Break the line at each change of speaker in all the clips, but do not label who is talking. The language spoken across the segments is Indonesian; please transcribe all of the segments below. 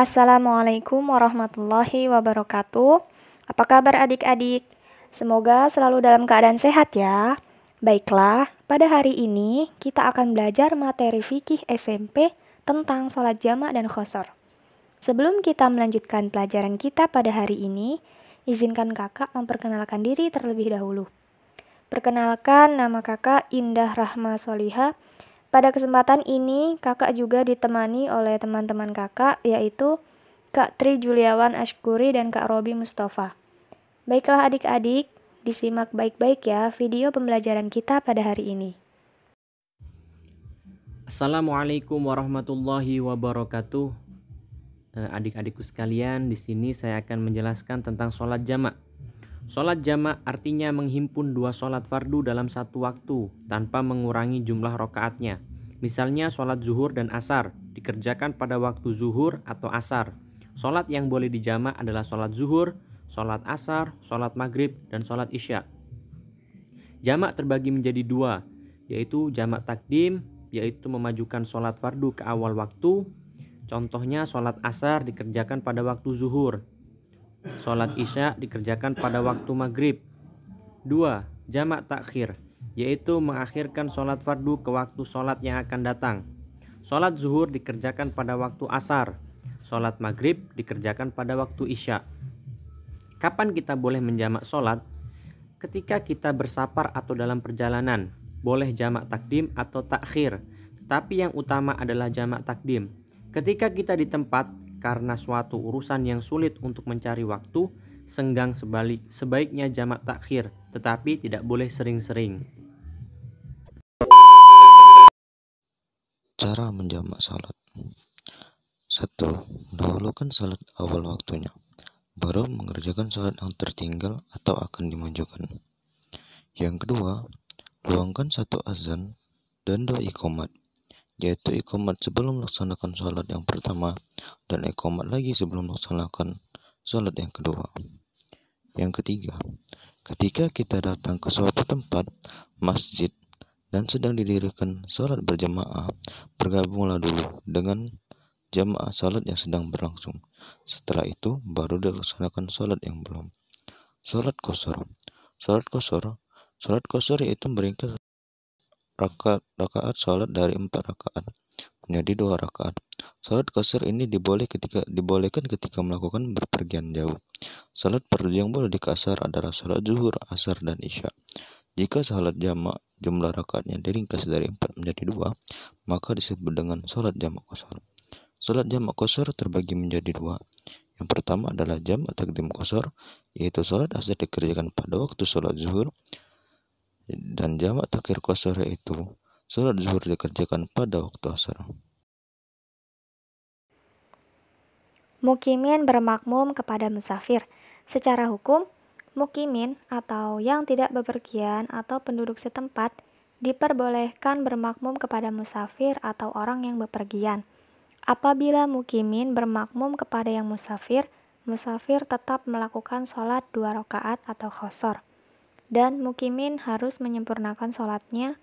Assalamualaikum warahmatullahi wabarakatuh. Apa kabar adik-adik? Semoga selalu dalam keadaan sehat ya. Baiklah, pada hari ini kita akan belajar materi fikih SMP tentang sholat jamak dan khosor. Sebelum kita melanjutkan pelajaran kita pada hari ini, izinkan kakak memperkenalkan diri terlebih dahulu. Perkenalkan nama kakak Indah Rahma Soliha pada kesempatan ini, kakak juga ditemani oleh teman-teman kakak, yaitu Kak Tri Juliawan Ashkuri dan Kak Robi Mustafa. Baiklah adik-adik, disimak baik-baik ya video pembelajaran kita pada hari ini.
Assalamualaikum warahmatullahi wabarakatuh. Eh, adik-adikku sekalian, di sini saya akan menjelaskan tentang sholat jamak. Sholat jama' artinya menghimpun dua sholat fardu dalam satu waktu tanpa mengurangi jumlah rokaatnya. Misalnya sholat zuhur dan asar dikerjakan pada waktu zuhur atau asar. Sholat yang boleh dijama' adalah sholat zuhur, sholat asar, sholat maghrib, dan sholat isya. Jama' terbagi menjadi dua, yaitu jama' takdim, yaitu memajukan sholat fardu ke awal waktu. Contohnya sholat asar dikerjakan pada waktu zuhur Sholat Isya dikerjakan pada waktu maghrib. 2. Jamak takhir, yaitu mengakhirkan sholat fardu ke waktu sholat yang akan datang. Sholat zuhur dikerjakan pada waktu asar. Sholat maghrib dikerjakan pada waktu isya. Kapan kita boleh menjamak sholat? Ketika kita bersapar atau dalam perjalanan, boleh jamak takdim atau takhir. Tetapi yang utama adalah jamak takdim. Ketika kita di tempat karena suatu urusan yang sulit untuk mencari waktu, senggang sebalik sebaiknya jamak takhir, tetapi tidak boleh sering-sering.
Cara menjamak salat. satu Dahulukan salat awal waktunya, baru mengerjakan salat yang tertinggal atau akan dimajukan. Yang kedua, luangkan satu azan dan doa ikomat yaitu ikomat sebelum melaksanakan sholat yang pertama dan ikomat lagi sebelum melaksanakan sholat yang kedua. Yang ketiga, ketika kita datang ke suatu tempat, masjid, dan sedang didirikan sholat berjamaah, bergabunglah dulu dengan jamaah sholat yang sedang berlangsung. Setelah itu, baru dilaksanakan sholat yang belum. Sholat kosor Sholat kosor Sholat kosor yaitu meringkas rakaat, rakaat salat dari empat rakaat menjadi dua rakaat. Salat kasar ini diboleh ketika, dibolehkan ketika melakukan berpergian jauh. Salat perlu yang boleh dikasar adalah salat zuhur, asar, dan isya. Jika salat jamak jumlah rakaatnya diringkas dari empat menjadi dua, maka disebut dengan salat jamak kasar. Salat jamak kasar terbagi menjadi dua. Yang pertama adalah jamak takdim kasar, yaitu salat asar dikerjakan pada waktu salat zuhur dan jamak takir kosor itu sholat zuhur dikerjakan pada waktu asar.
Mukimin bermakmum kepada musafir. Secara hukum, mukimin atau yang tidak bepergian atau penduduk setempat diperbolehkan bermakmum kepada musafir atau orang yang bepergian. Apabila mukimin bermakmum kepada yang musafir, musafir tetap melakukan sholat dua rakaat atau khosor dan mukimin harus menyempurnakan sholatnya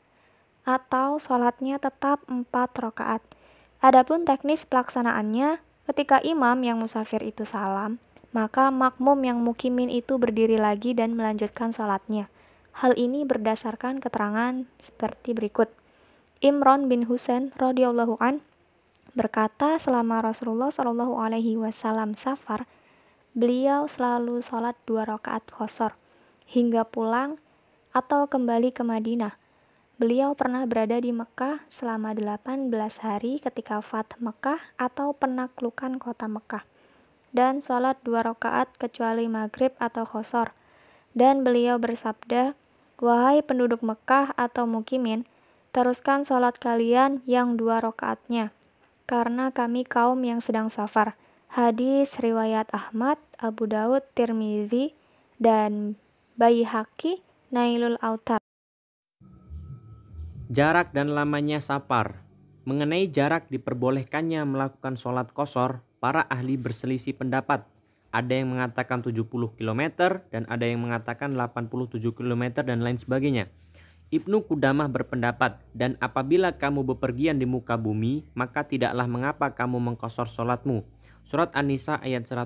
atau sholatnya tetap empat rakaat. Adapun teknis pelaksanaannya, ketika imam yang musafir itu salam, maka makmum yang mukimin itu berdiri lagi dan melanjutkan sholatnya. Hal ini berdasarkan keterangan seperti berikut. Imron bin Husain radhiyallahu an berkata selama Rasulullah shallallahu alaihi wasallam safar, beliau selalu sholat dua rakaat khosor hingga pulang atau kembali ke Madinah. Beliau pernah berada di Mekah selama 18 hari ketika Fat Mekah atau penaklukan kota Mekah dan sholat dua rakaat kecuali maghrib atau khosor. Dan beliau bersabda, Wahai penduduk Mekah atau mukimin, teruskan sholat kalian yang dua rakaatnya, karena kami kaum yang sedang safar. Hadis riwayat Ahmad, Abu Daud, Tirmizi, dan Bayi Haki Nailul Autar.
Jarak dan lamanya sapar. Mengenai jarak diperbolehkannya melakukan sholat kosor, para ahli berselisih pendapat. Ada yang mengatakan 70 km dan ada yang mengatakan 87 km dan lain sebagainya. Ibnu Kudamah berpendapat, dan apabila kamu bepergian di muka bumi, maka tidaklah mengapa kamu mengkosor sholatmu. Surat An-Nisa ayat 101.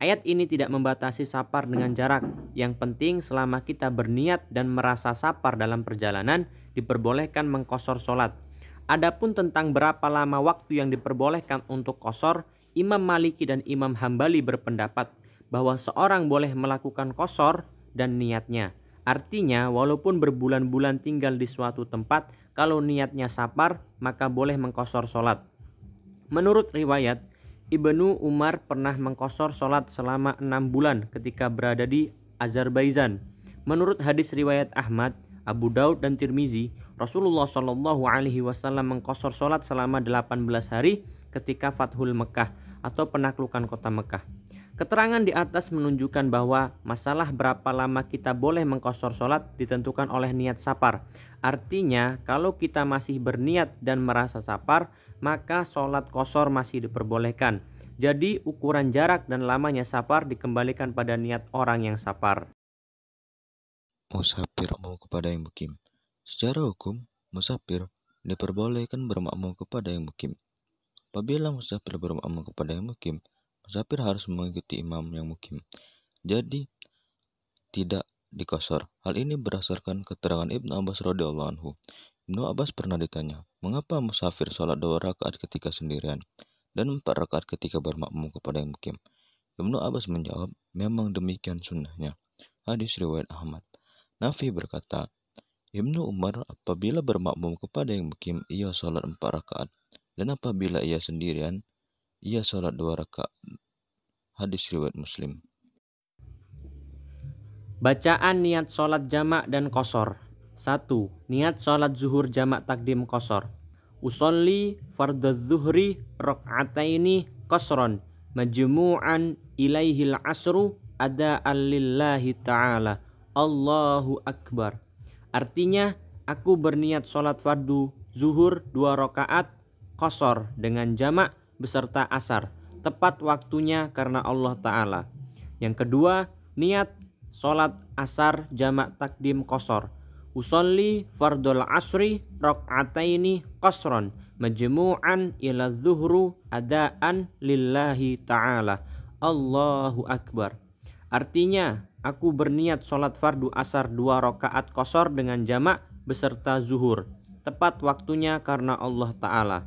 Ayat ini tidak membatasi sapar dengan jarak. Yang penting selama kita berniat dan merasa sapar dalam perjalanan diperbolehkan mengkosor sholat. Adapun tentang berapa lama waktu yang diperbolehkan untuk kosor, Imam Maliki dan Imam Hambali berpendapat bahwa seorang boleh melakukan kosor dan niatnya. Artinya, walaupun berbulan-bulan tinggal di suatu tempat, kalau niatnya sapar, maka boleh mengkosor sholat. Menurut riwayat, Ibnu Umar pernah mengkosor sholat selama enam bulan ketika berada di Azerbaijan. Menurut hadis riwayat Ahmad, Abu Daud dan Tirmizi, Rasulullah Shallallahu Alaihi Wasallam mengkosor sholat selama 18 hari ketika Fathul Mekah atau penaklukan kota Mekah. Keterangan di atas menunjukkan bahwa masalah berapa lama kita boleh mengkosor sholat ditentukan oleh niat sapar. Artinya, kalau kita masih berniat dan merasa sapar, maka sholat kosor masih diperbolehkan. Jadi, ukuran jarak dan lamanya sapar dikembalikan pada niat orang yang sapar.
Musafir mau kepada yang mukim. Secara hukum, musafir diperbolehkan bermakmum kepada yang mukim. Apabila musafir bermakmum kepada yang mukim, musafir harus mengikuti imam yang mukim. Jadi tidak dikosor. Hal ini berdasarkan keterangan Ibnu Abbas radhiyallahu anhu. Ibnu Abbas pernah ditanya, mengapa musafir sholat dua rakaat ketika sendirian dan empat rakaat ketika bermakmum kepada yang mukim? Ibnu Abbas menjawab, memang demikian sunnahnya. Hadis riwayat Ahmad. Nafi berkata, Ibnu Umar apabila bermakmum kepada yang mukim, ia sholat empat rakaat. Dan apabila ia sendirian, ia salat dua rakaat. Hadis riwayat Muslim.
Bacaan niat sholat jamak dan kosor 1. Niat sholat zuhur jamak takdim kosor Usolli fardhu zuhri rok'ataini kosron Majmu'an ilaihil asru ada alillahi ta'ala Allahu Akbar Artinya aku berniat sholat fardu zuhur dua rakaat kosor dengan jamak beserta asar, tepat waktunya karena Allah Ta'ala. Yang kedua, niat sholat asar jamak takdim kosor. Usolli fardul asri rok'ataini kosron majmu'an ila zuhru adaan lillahi ta'ala. Allahu Akbar. Artinya, aku berniat sholat fardu asar dua rokaat kosor dengan jamak beserta zuhur. Tepat waktunya karena Allah Ta'ala.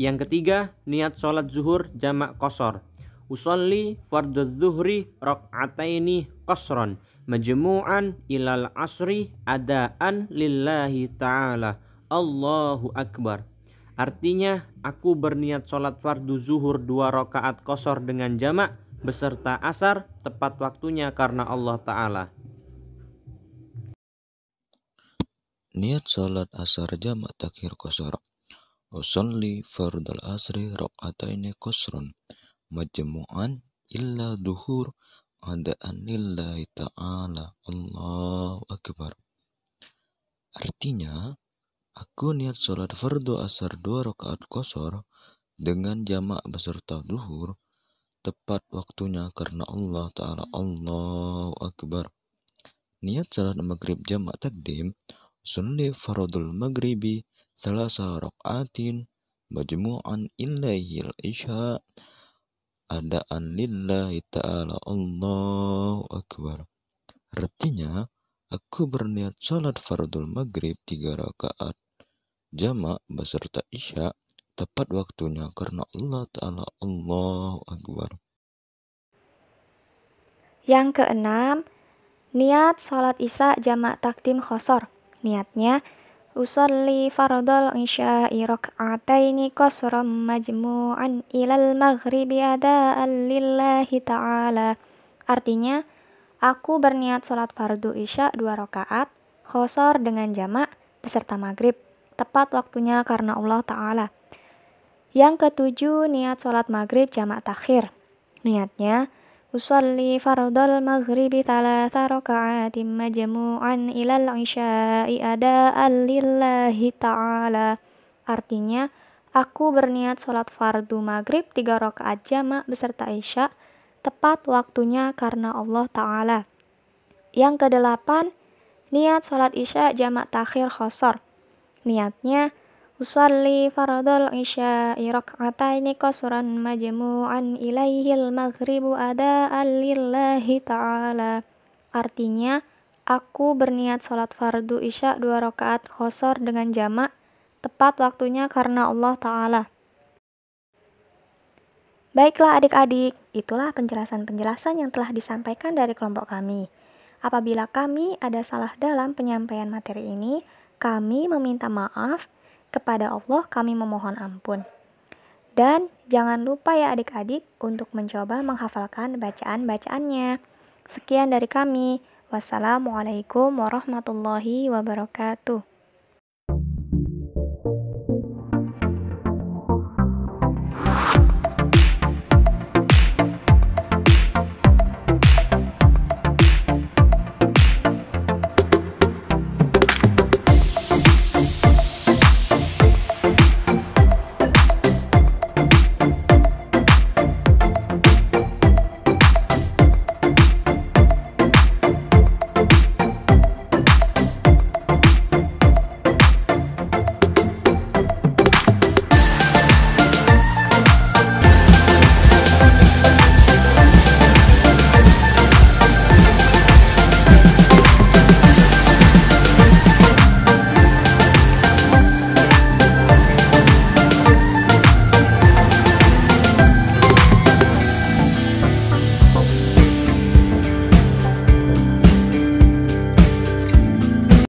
Yang ketiga, niat sholat zuhur jamak kosor. Usolli fardu zuhri rok'ataini kosron majmu'an ilal asri adaan lillahi ta'ala. Allahu Akbar. Artinya, aku berniat sholat fardu zuhur dua rokaat kosor dengan jamak beserta asar tepat waktunya karena Allah Ta'ala.
Niat sholat asar jamak takhir kosor Usalli fardal asri rak'ataini qasran majmu'an illa duhur adaan lillahi ta'ala Allahu Akbar Artinya, aku niat sholat fardu asar dua rakaat kosor dengan jamak beserta duhur tepat waktunya karena Allah Ta'ala Allahu Akbar. Niat salat maghrib jamak takdim, sunni fardul maghribi salasa rak'atin majmu'an ilaihil isha adaan lillahi ta'ala Allahu Akbar. Artinya, aku berniat salat fardul maghrib tiga rakaat jamak beserta isya tepat waktunya karena Allah Ta'ala Allahu Akbar.
Yang keenam, niat sholat isya jamak takdim khosor. Niatnya usalli fardal irak ataini qasran majmu'an ilal maghribi ada'an lillahi ta'ala artinya aku berniat sholat fardu isya dua rakaat khosor dengan jamak beserta maghrib tepat waktunya karena Allah Ta'ala yang ketujuh niat sholat maghrib jamak takhir niatnya أصلي فرض المغرب ثلاث ركعات مجموعا ilal isya'i ada'an lillahi taala Artinya, aku berniat sholat fardu maghrib tiga rakaat jamak beserta isya tepat waktunya karena Allah Ta'ala. Yang kedelapan, niat sholat isya jamak takhir khosor. Niatnya, Usalli faradol isya'i rak'ataini qasran majemuan ilaihil maghribu ada'an lillahi ta'ala. Artinya, aku berniat sholat fardu isya dua rakaat khosor dengan jamak, tepat waktunya karena Allah Ta'ala. Baiklah adik-adik, itulah penjelasan-penjelasan yang telah disampaikan dari kelompok kami. Apabila kami ada salah dalam penyampaian materi ini, kami meminta maaf kepada Allah kami memohon ampun. Dan jangan lupa ya adik-adik untuk mencoba menghafalkan bacaan-bacaannya. Sekian dari kami. Wassalamualaikum warahmatullahi wabarakatuh.